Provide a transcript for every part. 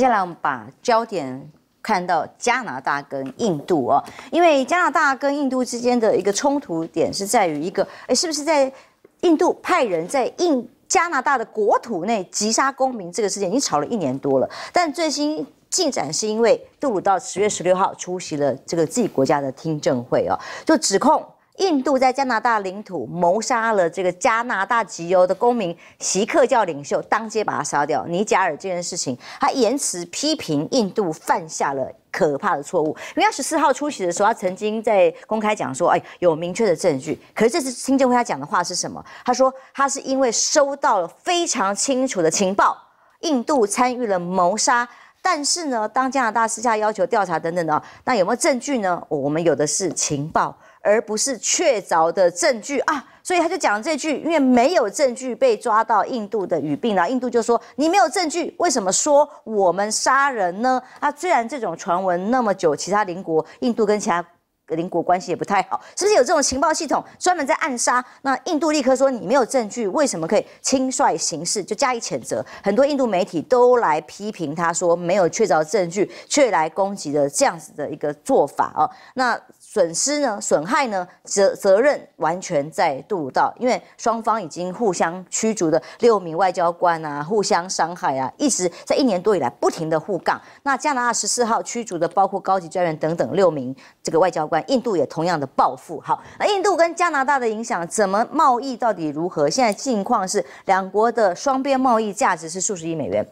接下来我们把焦点看到加拿大跟印度哦，因为加拿大跟印度之间的一个冲突点是在于一个，哎，是不是在印度派人在印加拿大的国土内击杀公民这个事件已经吵了一年多了，但最新进展是因为杜鲁道十月十六号出席了这个自己国家的听证会哦，就指控。印度在加拿大领土谋杀了这个加拿大籍油的公民，锡克教领袖当街把他杀掉。尼加尔这件事情，他延辞批评印度犯下了可怕的错误。因为十四号出席的时候，他曾经在公开讲说，哎，有明确的证据。可是，次听证会他讲的话是什么？他说他是因为收到了非常清楚的情报，印度参与了谋杀。但是呢，当加拿大私下要求调查等等呢，那有没有证据呢？我们有的是情报。而不是确凿的证据啊，所以他就讲这句，因为没有证据被抓到印度的语病了。印度就说你没有证据，为什么说我们杀人呢？啊，虽然这种传闻那么久，其他邻国印度跟其他邻国关系也不太好，是不是有这种情报系统专门在暗杀？那印度立刻说你没有证据，为什么可以轻率行事就加以谴责？很多印度媒体都来批评他说没有确凿证据却来攻击的这样子的一个做法啊，那。损失呢？损害呢？责责任完全在杜鲁道，因为双方已经互相驱逐的六名外交官啊，互相伤害啊，一直在一年多以来不停的互杠。那加拿大十四号驱逐的包括高级专员等等六名这个外交官，印度也同样的报复。好，那印度跟加拿大的影响怎么？贸易到底如何？现在境况是两国的双边贸易价值是数十亿美元。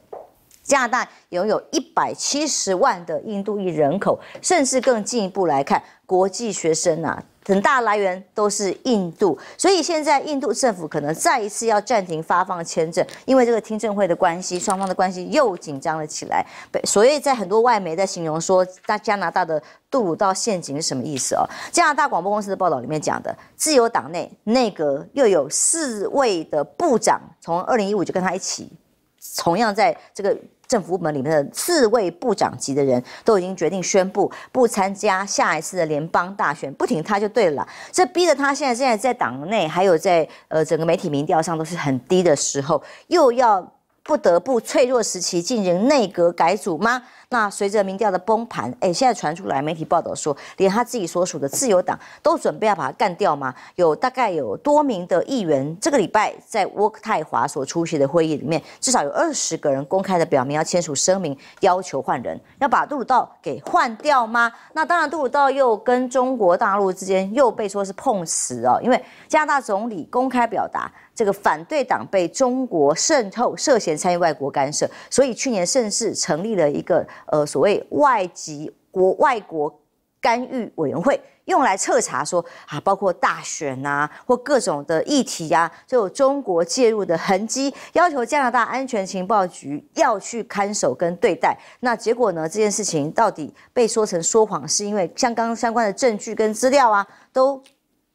加拿大拥有一百七十万的印度裔人口，甚至更进一步来看，国际学生呐，很大来源都是印度，所以现在印度政府可能再一次要暂停发放签证，因为这个听证会的关系，双方的关系又紧张了起来。所以，在很多外媒在形容说，加拿大的“杜鲁道陷阱”是什么意思哦？加拿大广播公司的报道里面讲的，自由党内内阁又有四位的部长，从二零一五就跟他一起，同样在这个。政府部门里面的四位部长级的人都已经决定宣布不参加下一次的联邦大选，不挺他就对了。这逼着他现在现在在党内还有在呃整个媒体民调上都是很低的时候，又要。不得不脆弱时期进行内阁改组吗？那随着民调的崩盘，哎，现在传出来媒体报道说，连他自己所属的自由党都准备要把他干掉吗？有大概有多名的议员，这个礼拜在沃克泰华所出席的会议里面，至少有二十个人公开的表明要签署声明，要求换人，要把杜鲁道给换掉吗？那当然，杜鲁道又跟中国大陆之间又被说是碰瓷哦，因为加拿大总理公开表达。这个反对党被中国渗透，涉嫌参与外国干涉，所以去年盛世成立了一个呃所谓外籍国外国干预委员会，用来彻查说啊，包括大选呐或各种的议题呀，有中国介入的痕迹，要求加拿大安全情报局要去看守跟对待。那结果呢，这件事情到底被说成说谎，是因为相关相关的证据跟资料啊都。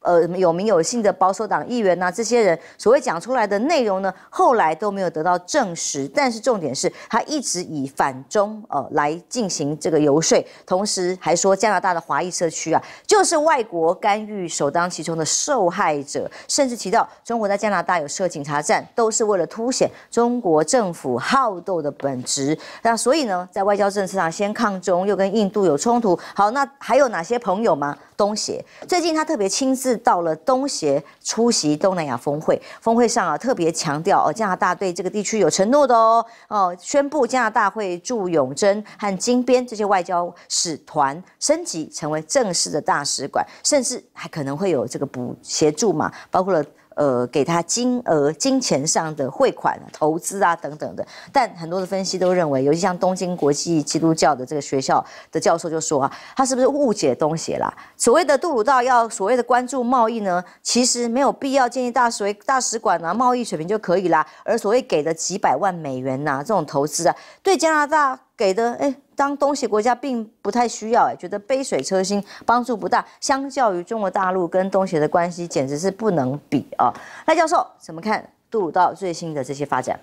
呃，有名有姓的保守党议员呐，这些人所谓讲出来的内容呢，后来都没有得到证实。但是重点是他一直以反中呃来进行这个游说，同时还说加拿大的华裔社区啊，就是外国干预首当其冲的受害者，甚至提到中国在加拿大有设警察站，都是为了凸显中国政府好斗的本质。那所以呢，在外交政策上先抗中，又跟印度有冲突。好，那还有哪些朋友吗？东协最近，他特别亲自到了东协出席东南亚峰会。峰会上啊，特别强调哦，加拿大对这个地区有承诺的哦哦，宣布加拿大会驻永珍和金边这些外交使团升级成为正式的大使馆，甚至还可能会有这个补协助嘛，包括了。呃，给他金额、金钱上的汇款、投资啊等等的，但很多的分析都认为，尤其像东京国际基督教的这个学校的教授就说啊，他是不是误解东西啦？所谓的杜鲁道要所谓的关注贸易呢，其实没有必要建立大使大使馆啊，贸易水平就可以啦。而所谓给的几百万美元呐，这种投资啊，对加拿大给的，哎。当东协国家并不太需要，哎，觉得杯水车薪，帮助不大。相较于中国大陆跟东协的关系，简直是不能比啊！赖教授怎么看杜鲁道最新的这些发展？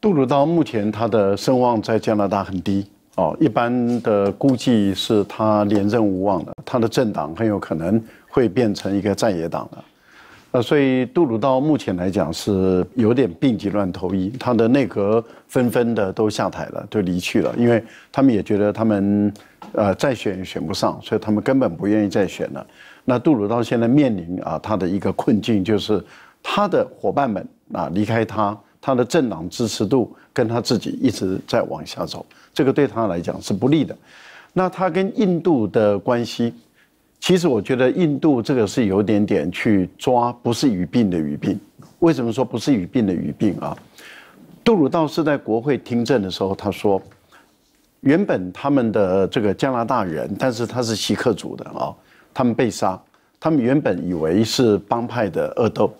杜鲁道目前他的声望在加拿大很低哦，一般的估计是他连任无望的，他的政党很有可能会变成一个在野党了。呃，所以杜鲁道目前来讲是有点病急乱投医，他的内阁纷纷的都下台了，都离去了，因为他们也觉得他们，呃，再选也选不上，所以他们根本不愿意再选了。那杜鲁道现在面临啊，他的一个困境就是他的伙伴们啊离开他，他的政党支持度跟他自己一直在往下走，这个对他来讲是不利的。那他跟印度的关系。其实我觉得印度这个是有点点去抓，不是语病的语病。为什么说不是语病的语病啊？杜鲁道是在国会听证的时候，他说，原本他们的这个加拿大人，但是他是锡克族的啊，他们被杀，他们原本以为是帮派的恶斗，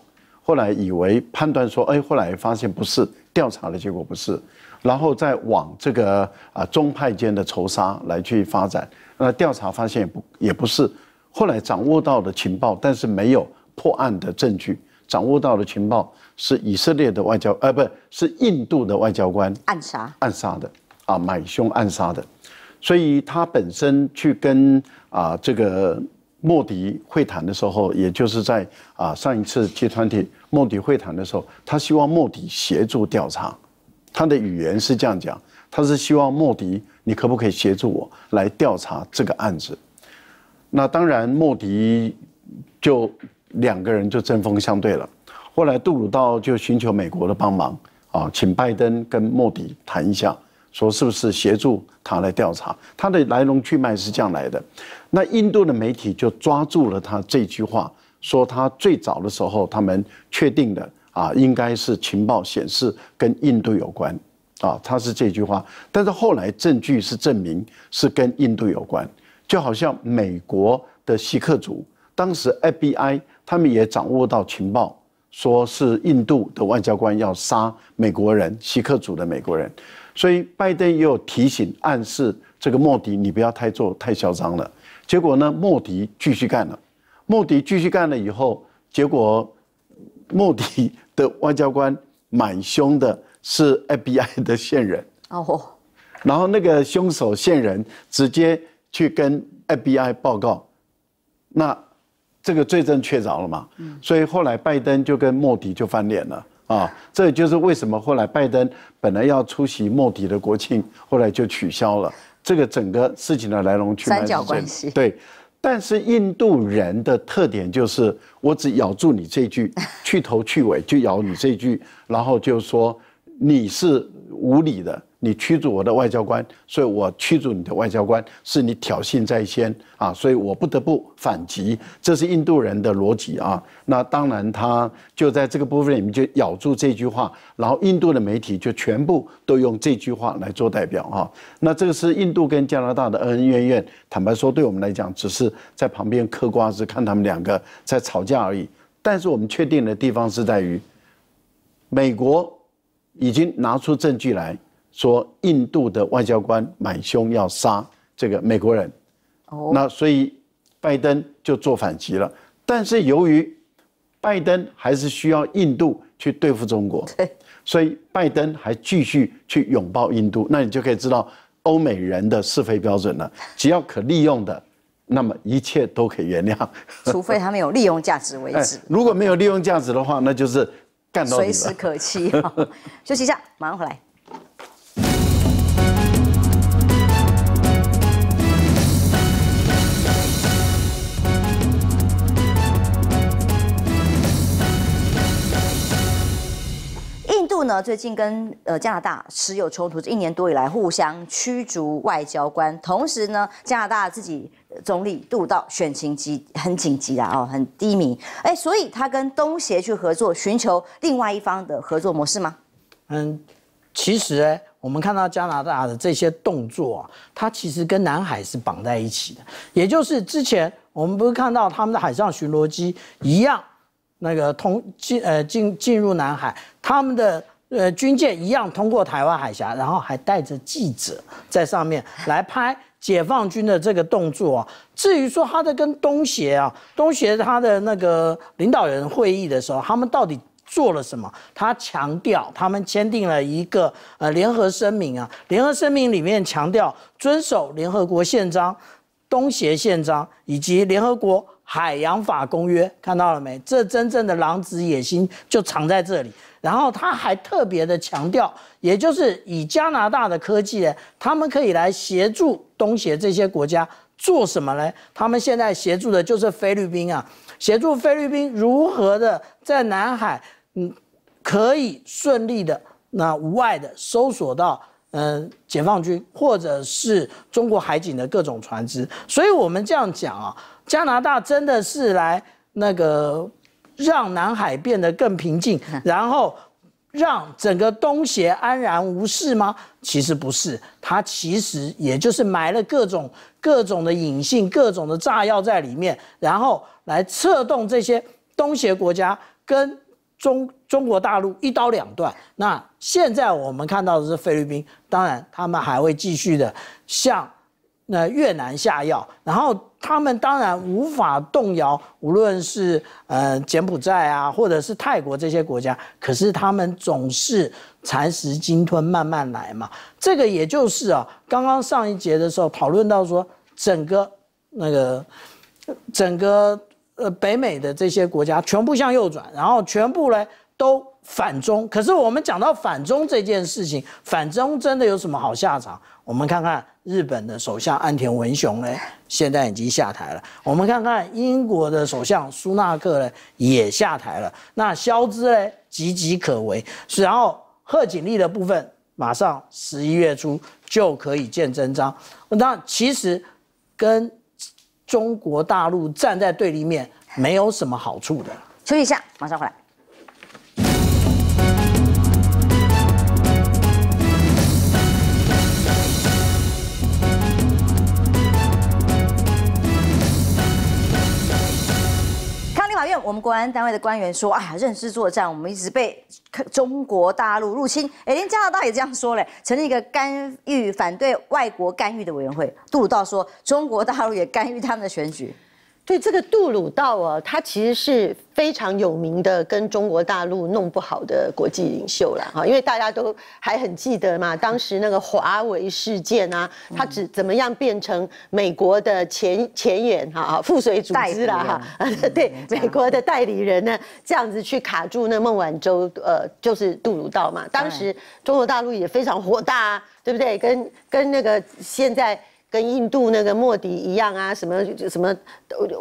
后来以为判断说，哎，后来发现不是，调查的结果不是，然后再往这个啊宗派间的仇杀来去发展，那调查发现也不也不是。后来掌握到的情报，但是没有破案的证据。掌握到的情报是以色列的外交，呃，不是印度的外交官暗杀暗杀的啊，买凶暗杀的。所以他本身去跟啊这个莫迪会谈的时候，也就是在啊上一次集团体莫迪会谈的时候，他希望莫迪协助调查。他的语言是这样讲，他是希望莫迪，你可不可以协助我来调查这个案子？那当然，莫迪就两个人就针锋相对了。后来杜鲁道就寻求美国的帮忙，啊，请拜登跟莫迪谈一下，说是不是协助他来调查他的来龙去脉是这样来的。那印度的媒体就抓住了他这句话，说他最早的时候他们确定的啊，应该是情报显示跟印度有关啊，他是这句话。但是后来证据是证明是跟印度有关。就好像美国的锡克族，当时 FBI 他们也掌握到情报，说是印度的外交官要杀美国人，锡克族的美国人，所以拜登也有提醒暗示这个莫迪，你不要太做太嚣张了。结果呢，莫迪继续干了，莫迪继续干了以后，结果莫迪的外交官满凶的，是 FBI 的线人哦，然后那个凶手线人直接。去跟 FBI 报告，那这个罪证确凿了嘛？所以后来拜登就跟莫迪就翻脸了啊！这也就是为什么后来拜登本来要出席莫迪的国庆，后来就取消了。这个整个事情的来龙去脉三角关系对。但是印度人的特点就是，我只咬住你这句，去头去尾就咬你这句，然后就说你是无理的。你驱逐我的外交官，所以我驱逐你的外交官，是你挑衅在先啊，所以我不得不反击。这是印度人的逻辑啊。那当然，他就在这个部分里面就咬住这句话，然后印度的媒体就全部都用这句话来做代表啊。那这个是印度跟加拿大的恩恩怨怨。坦白说，对我们来讲，只是在旁边嗑瓜子看他们两个在吵架而已。但是我们确定的地方是在于，美国已经拿出证据来。说印度的外交官买凶要杀这个美国人，哦，那所以拜登就做反击了。但是由于拜登还是需要印度去对付中国，对，所以拜登还继续去拥抱印度。那你就可以知道欧美人的是非标准了：只要可利用的，那么一切都可以原谅，除非他们有利用价值为止。如果没有利用价值的话，那就是干到随时可期。休息一下，马上回来。呢？最近跟呃加拿大持有冲突，这一年多以来互相驱逐外交官，同时呢，加拿大自己总理杜道选情急很紧急的哦，很低迷。哎，所以他跟东协去合作，寻求另外一方的合作模式吗？嗯，其实哎，我们看到加拿大的这些动作啊，它其实跟南海是绑在一起的。也就是之前我们不是看到他们的海上巡逻机一样，那个通进呃进进入南海，他们的。呃，军舰一样通过台湾海峡，然后还带着记者在上面来拍解放军的这个动作啊。至于说他的跟东协啊，东协他的那个领导人会议的时候，他们到底做了什么？他强调他们签订了一个呃联合声明啊，联合声明里面强调遵守联合国宪章、东协宪章以及联合国海洋法公约。看到了没？这真正的狼子野心就藏在这里。然后他还特别的强调，也就是以加拿大的科技，他们可以来协助东协这些国家做什么呢？他们现在协助的就是菲律宾啊，协助菲律宾如何的在南海，嗯，可以顺利的那无碍的搜索到嗯解放军或者是中国海警的各种船只。所以，我们这样讲啊，加拿大真的是来那个。让南海变得更平静，然后让整个东协安然无事吗？其实不是，它其实也就是埋了各种各种的隐性、各种的炸药在里面，然后来策动这些东协国家跟中中国大陆一刀两断。那现在我们看到的是菲律宾，当然他们还会继续的向。那越南下药，然后他们当然无法动摇，无论是呃柬埔寨啊，或者是泰国这些国家。可是他们总是蚕食鲸吞，慢慢来嘛。这个也就是啊，刚刚上一节的时候讨论到说，整个那个整个呃北美的这些国家全部向右转，然后全部呢都反中。可是我们讲到反中这件事情，反中真的有什么好下场？我们看看。日本的首相岸田文雄呢，现在已经下台了。我们看看英国的首相苏纳克呢，也下台了。那肖兹呢，岌岌可危。然后贺锦丽的部分，马上十一月初就可以见真章。那其实跟中国大陆站在对立面，没有什么好处的。休息一下，马上回来。我们国安单位的官员说：“哎呀，认知作战，我们一直被中国大陆入侵。哎，连加拿大也这样说嘞，成立一个干预反对外国干预的委员会。杜鲁道说，中国大陆也干预他们的选举。”对这个杜鲁道啊，他其实是非常有名的，跟中国大陆弄不好的国际领袖了哈，因为大家都还很记得嘛，当时那个华为事件啊，他只怎么样变成美国的前前沿哈啊腹水组织了哈，对美国的代理人呢，这样子去卡住那孟晚舟，呃，就是杜鲁道嘛，当时中国大陆也非常火大，啊，对不对？跟跟那个现在跟印度那个莫迪一样啊，什么什么。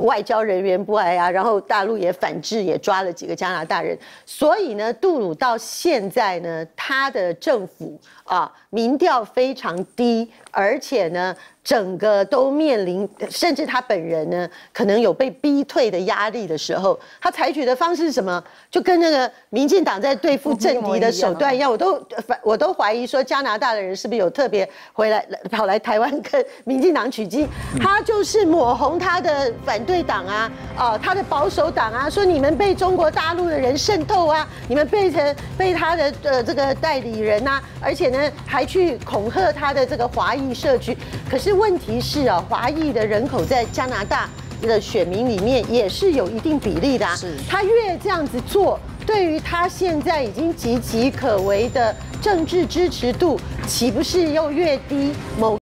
外交人员不爱啊，然后大陆也反制，也抓了几个加拿大人。所以呢，杜鲁到现在呢，他的政府啊，民调非常低，而且呢，整个都面临，甚至他本人呢，可能有被逼退的压力的时候，他采取的方式是什么？就跟那个民进党在对付政敌的手段一样。我都我都怀疑说，加拿大的人是不是有特别回来跑来台湾跟民进党取经？他就是抹红他的。反对党啊，啊，他的保守党啊，说你们被中国大陆的人渗透啊，你们变成被他的呃这个代理人呐，而且呢还去恐吓他的这个华裔社区。可是问题是啊，华裔的人口在加拿大的选民里面也是有一定比例的，是他越这样子做，对于他现在已经岌岌可危的政治支持度，岂不是又越低？某